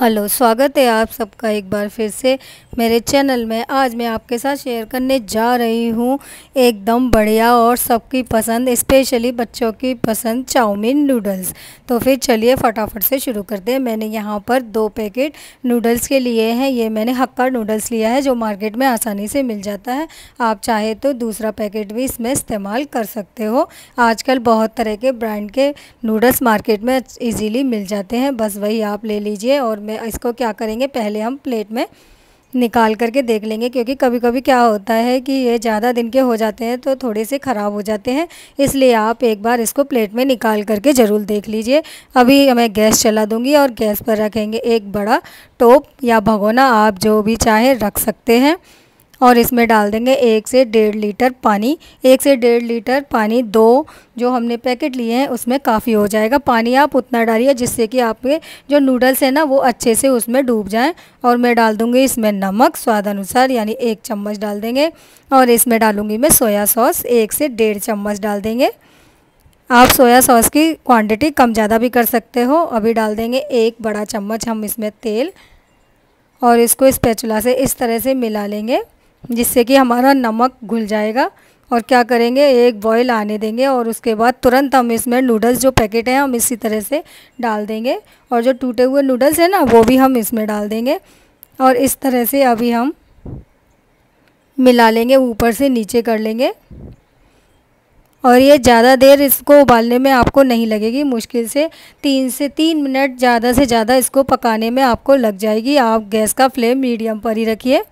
hello स्वागत है आप सबका एक बार फिर से मेरे चैनल में आज मैं आपके साथ शेयर करने जा रही हूँ एकदम बढ़िया और सबकी पसंद स्पेशली बच्चों की पसंद चाउमीन नूडल्स तो फिर चलिए फटाफट से शुरू कर दें मैंने यहाँ पर दो पैकेट नूडल्स के लिए हैं ये मैंने हक्का नूडल्स लिया है जो मार्केट में आसानी से मिल जाता है आप चाहे तो दूसरा पैकेट भी इसमें इस्तेमाल कर सकते हो आज बहुत तरह के ब्रांड के नूडल्स मार्केट में ईजीली मिल जाते हैं बस वही आप ले लीजिए और में इसको क्या करेंगे पहले हम प्लेट में निकाल करके देख लेंगे क्योंकि कभी कभी क्या होता है कि ये ज़्यादा दिन के हो जाते हैं तो थोड़े से ख़राब हो जाते हैं इसलिए आप एक बार इसको प्लेट में निकाल करके ज़रूर देख लीजिए अभी मैं गैस चला दूँगी और गैस पर रखेंगे एक बड़ा टोप या भगोना आप जो भी चाहे रख सकते हैं और इसमें डाल देंगे एक से डेढ़ लीटर पानी एक से डेढ़ लीटर पानी दो जो हमने पैकेट लिए हैं उसमें काफ़ी हो जाएगा पानी आप उतना डालिए जिससे कि आपके जो नूडल्स हैं ना वो अच्छे से उसमें डूब जाएं और मैं डाल दूँगी इसमें नमक स्वाद अनुसार यानी एक चम्मच डाल देंगे और इसमें डालूँगी मैं सोया सॉस एक से डेढ़ चम्मच डाल देंगे आप सोया सॉस की क्वान्टिटी कम ज़्यादा भी कर सकते हो अभी डाल देंगे एक बड़ा चम्मच हम इसमें तेल और इसको इस से इस तरह से मिला लेंगे जिससे कि हमारा नमक घुल जाएगा और क्या करेंगे एक बॉयल आने देंगे और उसके बाद तुरंत हम इसमें नूडल्स जो पैकेट हैं हम इसी तरह से डाल देंगे और जो टूटे हुए नूडल्स हैं ना वो भी हम इसमें डाल देंगे और इस तरह से अभी हम मिला लेंगे ऊपर से नीचे कर लेंगे और ये ज़्यादा देर इसको उबालने में आपको नहीं लगेगी मुश्किल से तीन से तीन मिनट ज़्यादा से ज़्यादा इसको पकाने में आपको लग जाएगी आप गैस का फ्लेम मीडियम पर ही रखिए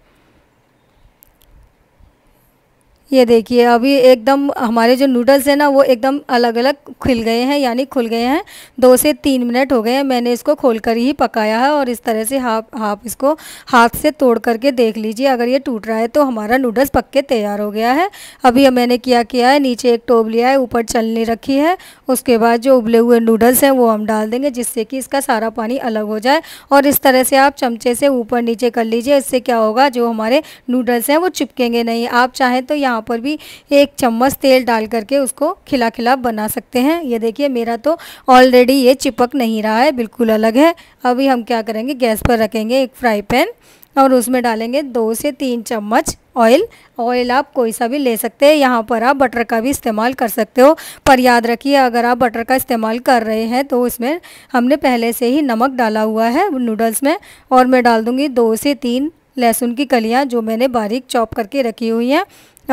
ये देखिए अभी एकदम हमारे जो नूडल्स हैं ना वो एकदम अलग अलग खुल गए हैं यानी खुल गए हैं दो से तीन मिनट हो गए हैं मैंने इसको खोल कर ही पकाया है और इस तरह से हाफ हाफ इसको हाथ से तोड़ करके देख लीजिए अगर ये टूट रहा है तो हमारा नूडल्स पक के तैयार हो गया है अभी मैंने क्या किया है नीचे एक टोब लिया है ऊपर चलने रखी है उसके बाद जो उबले हुए नूडल्स हैं वो हम डाल देंगे जिससे कि इसका सारा पानी अलग हो जाए और इस तरह से आप चमचे से ऊपर नीचे कर लीजिए इससे क्या होगा जो हमारे नूडल्स हैं वो चिपकेंगे नहीं आप चाहें तो यहाँ पर भी एक चम्मच तेल डाल करके उसको खिला खिला बना सकते हैं ये देखिए मेरा तो ऑलरेडी ये चिपक नहीं रहा है बिल्कुल अलग है अभी हम क्या करेंगे गैस पर रखेंगे एक फ्राई पैन और उसमें डालेंगे दो से तीन चम्मच ऑयल ऑयल आप कोई सा भी ले सकते हैं यहाँ पर आप बटर का भी इस्तेमाल कर सकते हो पर याद रखिए अगर आप बटर का इस्तेमाल कर रहे हैं तो इसमें हमने पहले से ही नमक डाला हुआ है नूडल्स में और मैं डाल दूँगी दो से तीन लहसुन की कलियाँ जो मैंने बारीक चॉप करके रखी हुई हैं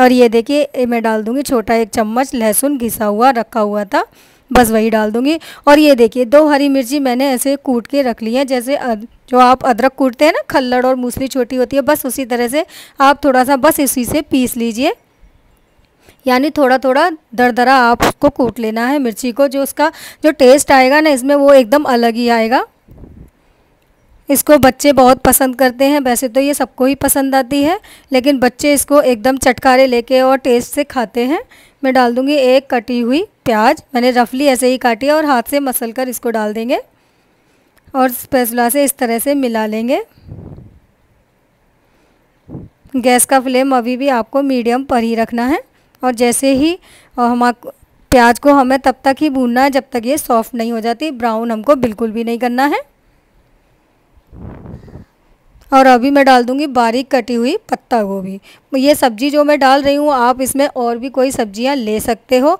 और ये देखिए मैं डाल दूँगी छोटा एक चम्मच लहसुन घिसा हुआ रखा हुआ था बस वही डाल दूँगी और ये देखिए दो हरी मिर्ची मैंने ऐसे कूट के रख ली है जैसे जो आप अदरक कूटते हैं ना खल्लड़ और मूसली छोटी होती है बस उसी तरह से आप थोड़ा सा बस इसी से पीस लीजिए यानी थोड़ा थोड़ा दरदरा आप उसको कूट लेना है मिर्ची को जो उसका जो टेस्ट आएगा ना इसमें वो एकदम अलग ही आएगा इसको बच्चे बहुत पसंद करते हैं वैसे तो ये सबको ही पसंद आती है लेकिन बच्चे इसको एकदम चटकारे लेके और टेस्ट से खाते हैं मैं डाल दूँगी एक कटी हुई प्याज मैंने रफली ऐसे ही काटी और हाथ से मसल कर इसको डाल देंगे और स्पेसला से इस तरह से मिला लेंगे गैस का फ्लेम अभी भी आपको मीडियम पर ही रखना है और जैसे ही हम प्याज को हमें तब तक ही भूनना है जब तक ये सॉफ्ट नहीं हो जाती ब्राउन हमको बिल्कुल भी नहीं करना है और अभी मैं डाल दूंगी बारीक कटी हुई पत्ता गोभी ये सब्ज़ी जो मैं डाल रही हूँ आप इसमें और भी कोई सब्जियाँ ले सकते हो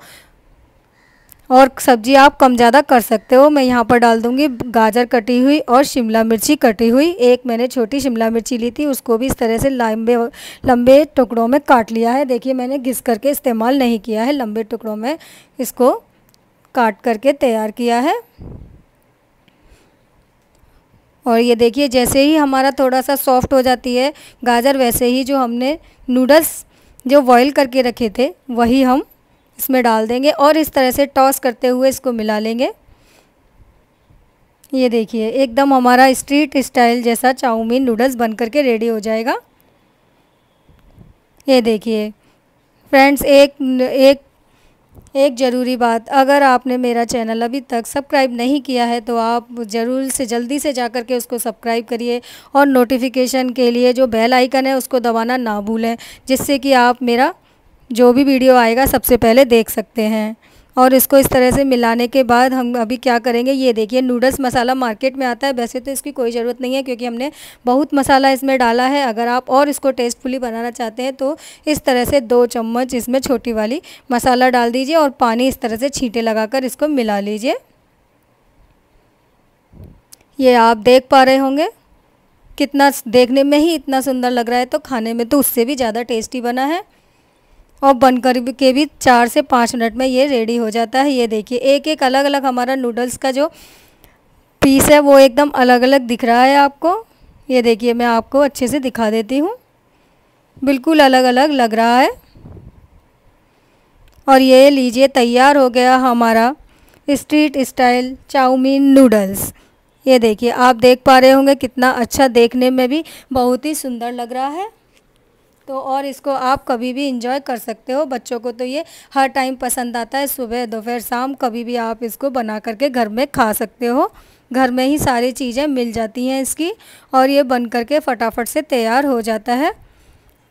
और सब्जी आप कम ज़्यादा कर सकते हो मैं यहाँ पर डाल दूँगी गाजर कटी हुई और शिमला मिर्ची कटी हुई एक मैंने छोटी शिमला मिर्ची ली थी उसको भी इस तरह से लंबे लंबे टुकड़ों में काट लिया है देखिए मैंने घिस करके इस्तेमाल नहीं किया है लंबे टुकड़ों में इसको काट करके तैयार किया है और ये देखिए जैसे ही हमारा थोड़ा सा सॉफ्ट हो जाती है गाजर वैसे ही जो हमने नूडल्स जो बॉईल करके रखे थे वही हम इसमें डाल देंगे और इस तरह से टॉस करते हुए इसको मिला लेंगे ये देखिए एकदम हमारा स्ट्रीट स्टाइल जैसा चाउमीन नूडल्स बन करके रेडी हो जाएगा ये देखिए फ्रेंड्स एक एक एक ज़रूरी बात अगर आपने मेरा चैनल अभी तक सब्सक्राइब नहीं किया है तो आप ज़रूर से जल्दी से जा कर के उसको सब्सक्राइब करिए और नोटिफिकेशन के लिए जो बेल आइकन है उसको दबाना ना भूलें जिससे कि आप मेरा जो भी वीडियो आएगा सबसे पहले देख सकते हैं और इसको इस तरह से मिलाने के बाद हम अभी क्या करेंगे ये देखिए नूडल्स मसाला मार्केट में आता है वैसे तो इसकी कोई ज़रूरत नहीं है क्योंकि हमने बहुत मसाला इसमें डाला है अगर आप और इसको टेस्टफुली बनाना चाहते हैं तो इस तरह से दो चम्मच इसमें छोटी वाली मसाला डाल दीजिए और पानी इस तरह से छींटे लगा इसको मिला लीजिए ये आप देख पा रहे होंगे कितना देखने में ही इतना सुंदर लग रहा है तो खाने में तो उससे भी ज़्यादा टेस्टी बना है और बनकर कर के भी चार से पाँच मिनट में ये रेडी हो जाता है ये देखिए एक एक अलग अलग हमारा नूडल्स का जो पीस है वो एकदम अलग अलग दिख रहा है आपको ये देखिए मैं आपको अच्छे से दिखा देती हूँ बिल्कुल अलग अलग लग रहा है और ये लीजिए तैयार हो गया हमारा स्ट्रीट स्टाइल चाउमीन नूडल्स ये देखिए आप देख पा रहे होंगे कितना अच्छा देखने में भी बहुत ही सुंदर लग रहा है तो और इसको आप कभी भी इंजॉय कर सकते हो बच्चों को तो ये हर टाइम पसंद आता है सुबह दोपहर शाम कभी भी आप इसको बना करके घर में खा सकते हो घर में ही सारी चीज़ें मिल जाती हैं इसकी और ये बन करके फटाफट से तैयार हो जाता है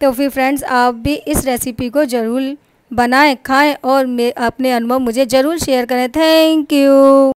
तो फिर फ्रेंड्स आप भी इस रेसिपी को ज़रूर बनाएं खाएं और अपने अनुभव मुझे ज़रूर शेयर करें थैंक यू